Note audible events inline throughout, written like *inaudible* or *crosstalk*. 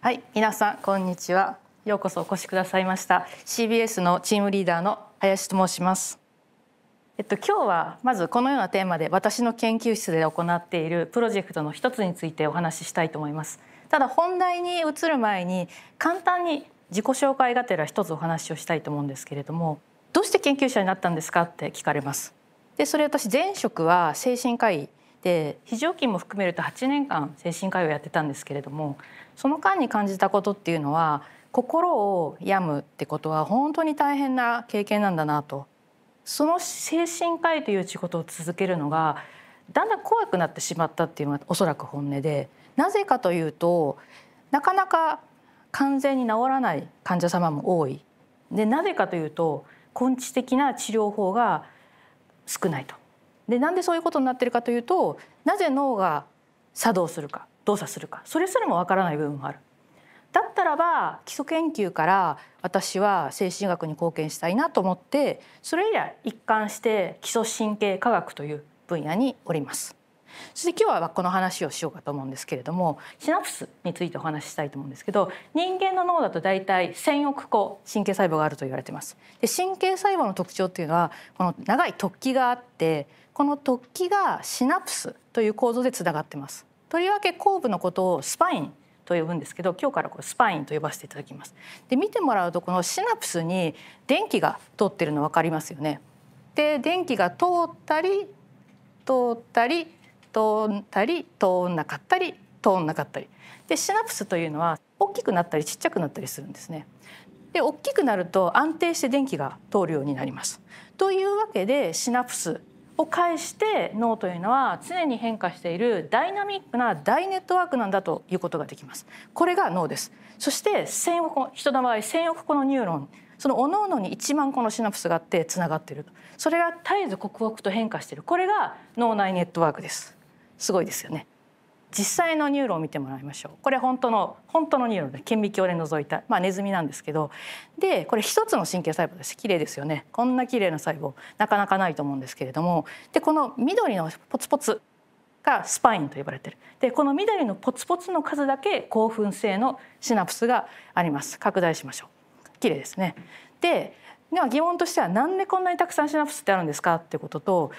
はい皆さんこんにちはようこそお越しくださいました CBS のチームリーダーの林と申しますえっと今日はまずこのようなテーマで私の研究室で行っているプロジェクトの一つについてお話ししたいと思いますただ本題に移る前に簡単に自己紹介がてら一つお話をしたいと思うんですけれどもどうして研究者になったんですかって聞かれますでそれ私前職は精神科医で非常勤も含めると8年間精神科医をやってたんですけれどもその間に感じたことっていうのは心を病むってことは本当に大変な経験なんだなとその精神科医という仕事を続けるのがだんだん怖くなってしまったっていうのがおそらく本音でなぜかというとなかなか完全に治らない患者様も多いでなぜかというと根治的な治療法が少ないと。でなんでそういうことになっているかというとなぜ脳が作動するか動作するかそれすらもわからない部分がある。だったらば基礎研究から私は精神学に貢献したいなと思ってそれ以来一貫して基礎神経科学という分野におります。そして今日はこの話をしようかと思うんですけれどもシナプスについてお話ししたいと思うんですけど人間の脳だと大体1,000億個神経細胞があると言われています。で神経細胞の特徴っていうのはこの長い突起があってこの突起がシナプスという構造でつながってます。とりわけ後部のことをスパインと呼ぶんですけど今日からこれスパインと呼ばせていただきますで見てもらうとこのシナプスに電気が通ってるの分かりますよねで電気が通ったり通ったり通ったり通んなかったり通んなかったりでシナプスというのは大きくなったりちっちゃくなったりするんですねで大きくなると安定して電気が通るようになりますというわけでシナプスを介して脳というのは常に変化しているダイナミックな大ネットワークなんだということができますこれが脳ですそして千億人の場合1億個のニューロンその各々に1万個のシナプスがあってつながっているそれが絶えず刻々と変化しているこれが脳内ネットワークですすごいですよね実際のニューロンを見てもらいましょうこれ本当の本当のニューロンで顕微鏡で覗いた、まあ、ネズミなんですけどでこれ一つの神経細胞です綺麗ですよねこんな綺麗な細胞なかなかないと思うんですけれどもでこの緑のポツポツがスパインと呼ばれているでこの緑のポツポツの数だけ興奮性のシナプスがあります拡大しましょう綺麗ですねででは疑問としてはなんでこんなにたくさんシナプスってあるんですかってことと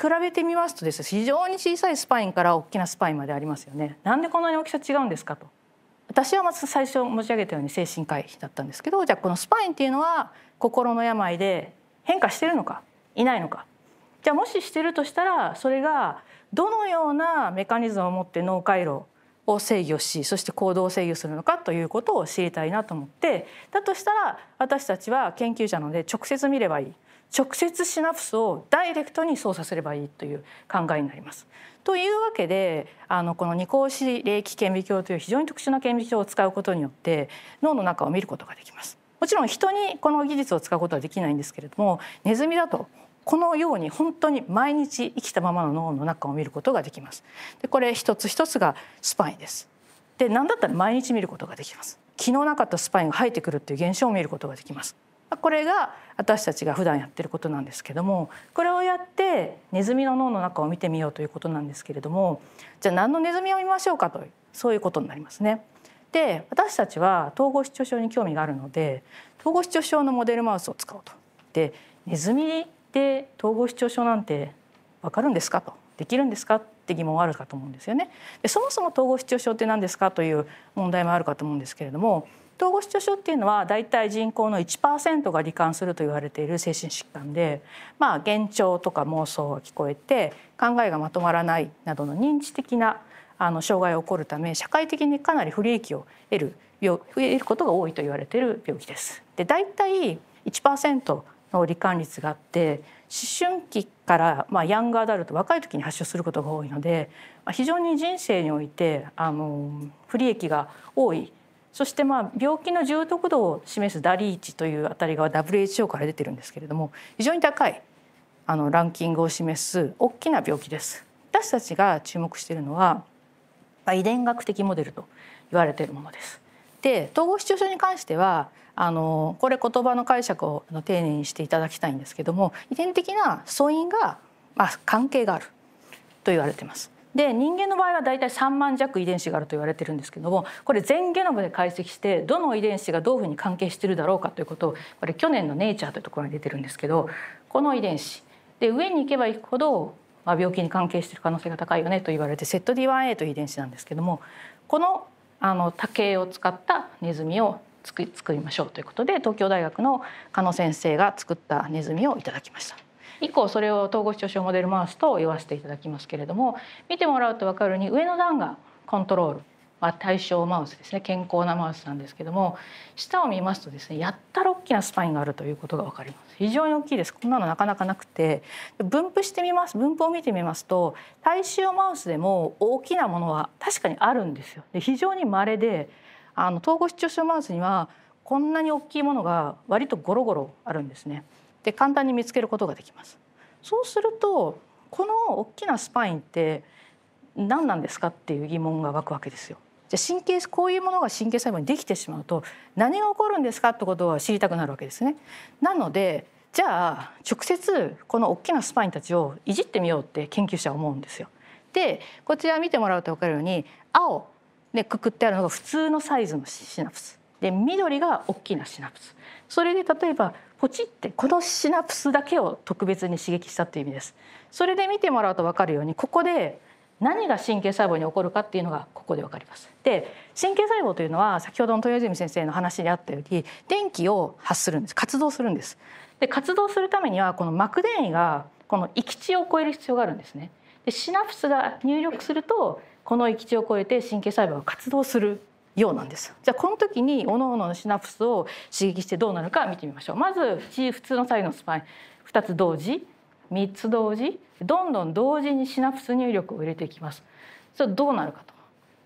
比べてみますとですね非常に小さいスパインから大きなスパインまでありますよね。なんでこんなに大きさ違うんですかと。私はまず最初申し上げたように精神科医だったんですけどじゃあこのスパインっていうのは心の病で変化してるのかいないのかじゃあもししてるとしたらそれがどのようなメカニズムを持って脳回路を制御しそして行動を制御するのかということを知りたいなと思ってだとしたら私たちは研究者なので直接見ればいい直接シナプスをダイレクトに操作すればいいという考えになります。というわけであのこの二項子霊気顕微鏡という非常に特殊な顕微鏡を使うことによって脳の中を見ることができます。もちろん人にこの技術を使うことはできないんですけれどもネズミだとこのように本当に毎日生きたままの脳の中を見ることができます。でこれ一つ一つがスパイです。で何だったら毎日見ることができます。気のなかったスパインが生えてくるっていう現象を見ることができます。これが私たちが普段やってることなんですけどもこれをやってネズミの脳の中を見てみようということなんですけれどもじゃあ何のネズミを見ましょうかとそういうことになりますね。で私たちは統合失調症に興味があるので統合失調症のモデルマウスを使おうと。でネズミで統合失調症なんて分かるんですかとできるんですかって疑問はあるかと思うんですよね。でそもそも統合失調症って何ですかという問題もあるかと思うんですけれども統合失調症っていうのは大体人口の1%が罹患すると言われている精神疾患で、まあ、幻聴とか妄想が聞こえて考えがまとまらないなどの認知的なあの障害が起こるため社会的にかなり不利益を得る得ることが多いと言われている病気です。で大体1%の罹患率があって思春期からまあヤングアダルト若い時に発症することが多いので非常に人生においてあの不利益が多いそしてまあ病気の重篤度を示すダリーチというあたりが WHO から出てるんですけれども非常に高いあのランキングを示す大きな病気です。私たちが注目しているのは、ま遺伝学的モデルと言われているものです。で統合失調症に関してはあのこれ言葉の解釈を丁寧にしていただきたいんですけども遺伝的な素因が、まあ、関係があると言われてます。で人間の場合はだいたい3万弱遺伝子があると言われてるんですけどもこれ全ゲノムで解析してどの遺伝子がどういうふうに関係してるだろうかということをこれ去年の「ネイチャー」というところに出てるんですけどこの遺伝子で上に行けば行くほど、まあ、病気に関係してる可能性が高いよねと言われて z e t d 1 a という遺伝子なんですけどもこのあの多を使ったネズミを作りましょうということで東京大学の鹿野先生が作ったネズミをいただきました。以降それを統合失調症モデルマウスと言わせていただきますけれども見てもらうと分かるように上の段がコントロール、まあ、対象マウスですね健康なマウスなんですけども下を見ますとですねやったら大きなスパインがあるということが分かります非常に大きいですこんなのなかなかなくて分布してみます分布を見てみますと対象マウスでも大きなものは確かにあるんですよで非常に稀であの統合失調症マウスにはこんなに大きいものが割とゴロゴロあるんですね。で簡単に見つけることができます。そうするとこの大きなスパインって何なんですかっていう疑問が湧くわけですよ。じゃ神経こういうものが神経細胞にできてしまうと何が起こるんですかってことは知りたくなるわけですね。なのでじゃあ直接この大きなスパインたちをいじってみようって研究者は思うんですよ。でこちら見てもらうと分かるように青でくくってあるのが普通のサイズのシナプス。で緑が大きなシナプスそれで例えばポチってこのシナプスだけを特別に刺激したという意味ですそれで見てもらうと分かるようにここで何が神経細胞に起こるかっていうのがここで分かります。で神経細胞というのは先ほどの豊泉先生の話にあったように電気を発するんです活動するんです。で活動するためにはこの膜電位がこの域地を超える必要があるんですね。でシナプスが入力するとこの域地を超えて神経細胞が活動するようなんです。じゃあこの時に各々のシナプスを刺激してどうなるか見てみましょう。まず普通の際のスパイン2つ同時3つ同時どんどん同時にシナプス入力を入れていきます。それどうなるかと。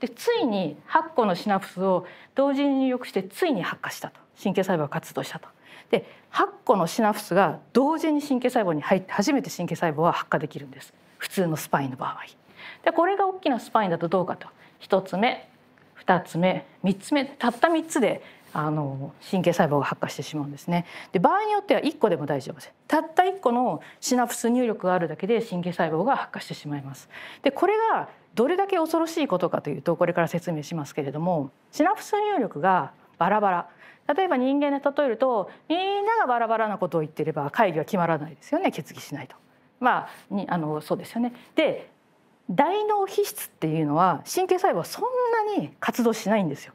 でついに8個のシナプスを同時に入力してついに発火したと神経細胞が活動したと。で8個のシナプスが同時に神経細胞に入って初めて神経細胞は発火できるんです普通のスパインの場合。でこれが大きなスパインだとどうかと1つ目2つ目3つ目たった3つであの神経細胞が発火してしまうんですねで場合によっては1個でも大丈夫ですたった1個のシナプス入力があるだけで神経細胞が発火してしまいますでこれがどれだけ恐ろしいことかというとこれから説明しますけれどもシナプス入力がバラバラ例えば人間で例えるとみんながバラバラなことを言っていれば会議は決まらないですよね決議しないと。まあ、にあのそうですよねで大脳皮質っていうのは神経細胞はそんなに活動しないんですよ。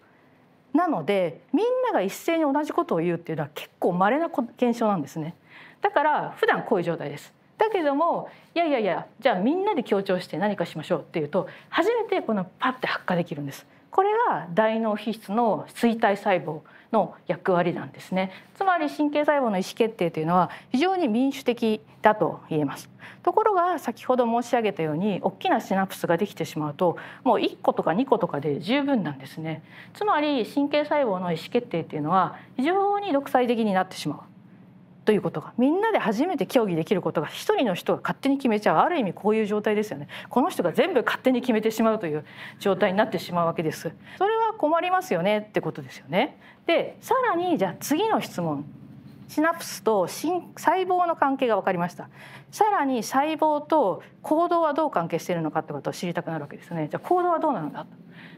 なのでみんなが一斉に同じことを言うっていうのは結構稀な現象なんですね。だから普段こういう状態です。だけどもいやいやいやじゃあみんなで協調して何かしましょうっていうと初めてこのパッて発火できるんです。これが大脳皮質の衰退細胞の役割なんですねつまり神経細胞の意思決定というのは非常に民主的だと言えますところが先ほど申し上げたように大きなシナプスができてしまうともう1個とか2個とかで十分なんですねつまり神経細胞の意思決定っていうのは非常に独裁的になってしまうということがみんなで初めて協議できることが一人の人が勝手に決めちゃうある意味こういう状態ですよねこの人が全部勝手に決めてしまうという状態になってしまうわけですそれは困りますよねってことですよねでさらにじゃあ次の質問シナプスと細胞の関係が分かりましたさらに細胞と行動はどう関係しているのかってことを知りたくなるわけですねじゃあ行動はどうなのか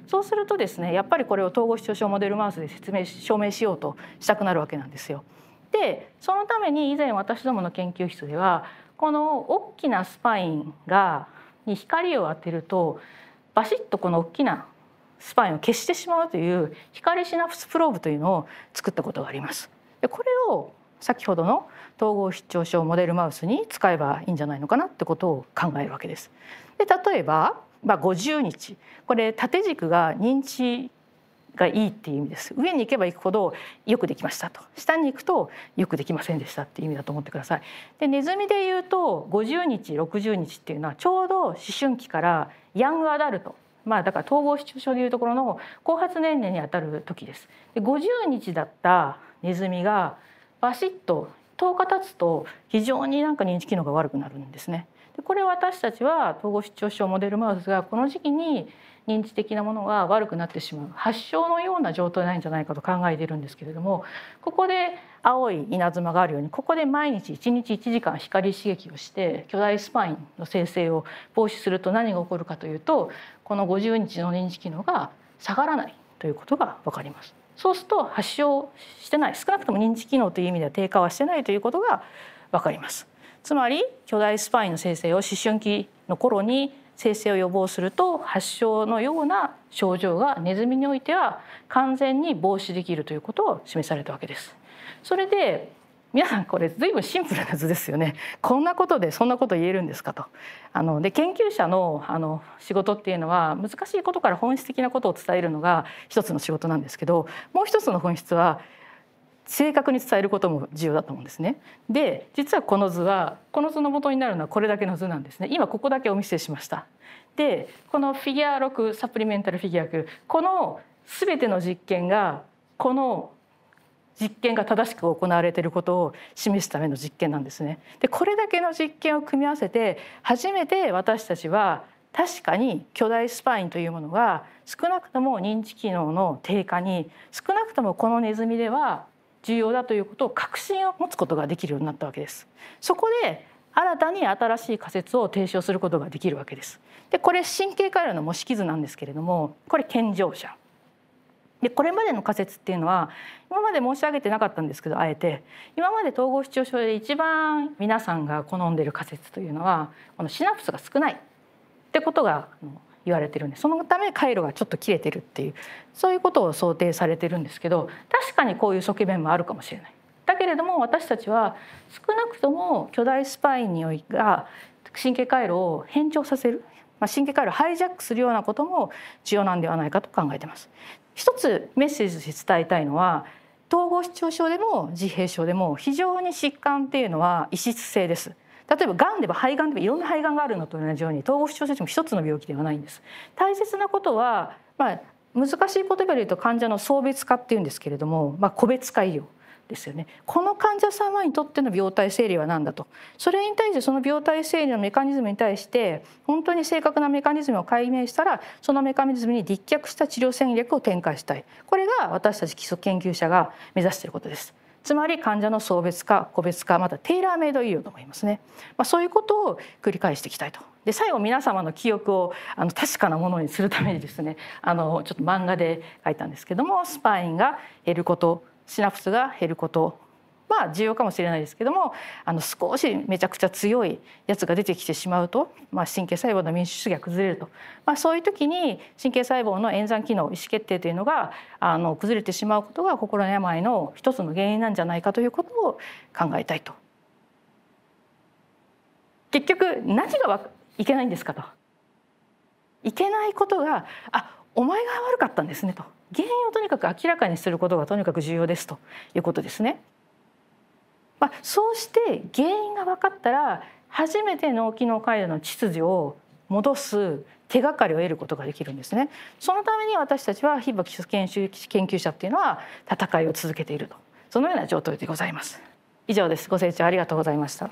そうするとですねやっぱりこれを統合失調症モデルマウスで説明証明しようとしたくなるわけなんですよでそのために以前私どもの研究室ではこの大きなスパインがに光を当てるとバシッとこの大きなスパインを消してしまうという光シナプスプローブというのを作ったことがあります。でこれを先ほどの統合失調症モデルマウスに使えばいいんじゃないのかなってことを考えるわけです。で例えば、まあ、50日これ縦軸が認知がいいっていう意味です上に行けば行くほどよくできましたと下に行くとよくできませんでしたっていう意味だと思ってくださいでネズミで言うと50日60日っていうのはちょうど思春期からヤングアダルトまあだから統合失調症でいうところの後発年齢にあたる時ですで50日だったネズミがバシッと10日経つと非常になんか認知機能が悪くなるんですねでこれ私たちは統合失調症モデルマウスがこの時期に認知的なものが悪くなってしまう発症のような状態なんじゃないかと考えているんですけれどもここで青い稲妻があるようにここで毎日1日1時間光刺激をして巨大スパインの生成を防止すると何が起こるかというとこの50日の認知機能が下がらないということが分かります。そうすると発症してない少なくとも認知機能という意味では低下はしてないということが分かります。つまり巨大スパインの生成を思春期の頃に生成を予防すると発症のような症状がネズミにおいては完全に防止できるということを示されたわけです。それで皆さんこれぶんシンプルな図ですよねこんなことでそんなこと言えるんですかとあので研究者のあの仕事っていうのは難しいことから本質的なことを伝えるのが一つの仕事なんですけどもう一つの本質は正確に伝えることも重要だと思うんですね。で実はこの図はこの図の元になるのはこれだけの図なんですね。今ここだけお見せしました。でこのフィギュア6サプリメンタルフィギュア9この全ての実験がこの実験が正しく行われていることを示すための実験なんですね。でこれだけの実験を組み合わせて初めて私たちは確かに巨大スパインというものが少なくとも認知機能の低下に少なくともこのネズミでは重要だということを確信を持つことができるようになったわけです。そこで新たに新しい仮説を提唱することができるわけです。でこれ神経回路の模式図なんですけれどもこれ健常者。でこれまでの仮説っていうのは今まで申し上げてなかったんですけどあえて今まで統合失調症で一番皆さんが好んでる仮説というのはこのシナプスが少ないってことが言われてるんですそのため回路がちょっと切れてるっていうそういうことを想定されてるんですけど確かにこういう側面もあるかもしれない。だけれども私たちは少なくとも巨大スパインにおいが神経回路を変調させる、まあ、神経回路をハイジャックするようなことも重要なんではないかと考えてます。一つメッセージとして伝えたいのは統合失調症でも自閉症でも非常に疾患っていうのは異質性です。例えばがんでも肺がんでもいろんな肺がんがあるのと同じように統合失調症も一つの病気ではないんです。大切なことは、まあ、難しい言葉で言うと患者の送別化っていうんですけれども、まあ、個別化医療ですよねこの患者様にとっての病態整理は何だとそれに対してその病態整理のメカニズムに対して本当に正確なメカニズムを解明したらそのメカニズムに立脚した治療戦略を展開したいこれが私たち基礎研究者が目指していることです。つまり患者の層別化個別化またテイラーメイド医療と思いますね、まあ、そういうことを繰り返していきたいとで最後皆様の記憶をあの確かなものにするためにですね *laughs* あのちょっと漫画で書いたんですけどもスパインが減ることシナプスが減ることまあ重要かもしれないですけどもあの少しめちゃくちゃ強いやつが出てきてしまうと、まあ、神経細胞の民主主義が崩れると、まあ、そういう時に神経細胞の演算機能意思決定というのがあの崩れてしまうことが心の病の一つの原因なんじゃないかということを考えたいと。結局何がいけないんですかと。いけないことがあお前が悪かったんですねと原因をとにかく明らかにすることがとにかく重要ですということですね。まあ、そうして原因が分かったら初めて脳機能回路の秩序を戻す手がかりを得ることができるんですねそのために私たちは非基礎研修研究者っていうのは戦いを続けているとそのような状態でございます以上ですご清聴ありがとうございました